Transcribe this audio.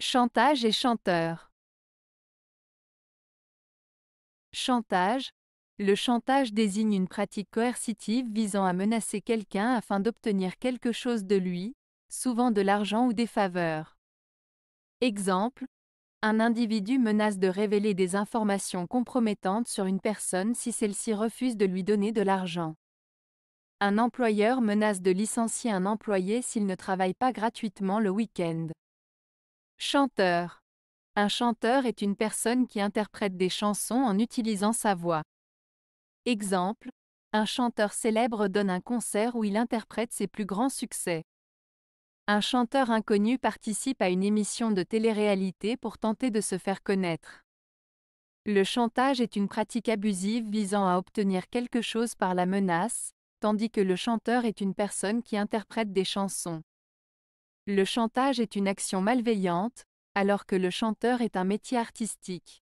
Chantage et chanteur. Chantage. Le chantage désigne une pratique coercitive visant à menacer quelqu'un afin d'obtenir quelque chose de lui, souvent de l'argent ou des faveurs. Exemple. Un individu menace de révéler des informations compromettantes sur une personne si celle-ci refuse de lui donner de l'argent. Un employeur menace de licencier un employé s'il ne travaille pas gratuitement le week-end. Chanteur. Un chanteur est une personne qui interprète des chansons en utilisant sa voix. Exemple, un chanteur célèbre donne un concert où il interprète ses plus grands succès. Un chanteur inconnu participe à une émission de télé-réalité pour tenter de se faire connaître. Le chantage est une pratique abusive visant à obtenir quelque chose par la menace, tandis que le chanteur est une personne qui interprète des chansons. Le chantage est une action malveillante, alors que le chanteur est un métier artistique.